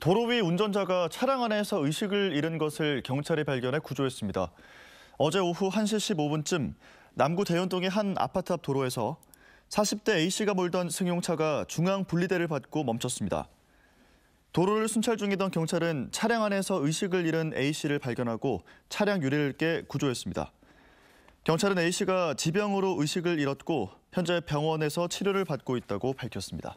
도로 위 운전자가 차량 안에서 의식을 잃은 것을 경찰이 발견해 구조했습니다. 어제 오후 1시 15분쯤 남구 대연동의 한 아파트 앞 도로에서 40대 A씨가 몰던 승용차가 중앙 분리대를 받고 멈췄습니다. 도로를 순찰 중이던 경찰은 차량 안에서 의식을 잃은 A씨를 발견하고 차량 유리를 깨 구조했습니다. 경찰은 A씨가 지병으로 의식을 잃었고 현재 병원에서 치료를 받고 있다고 밝혔습니다.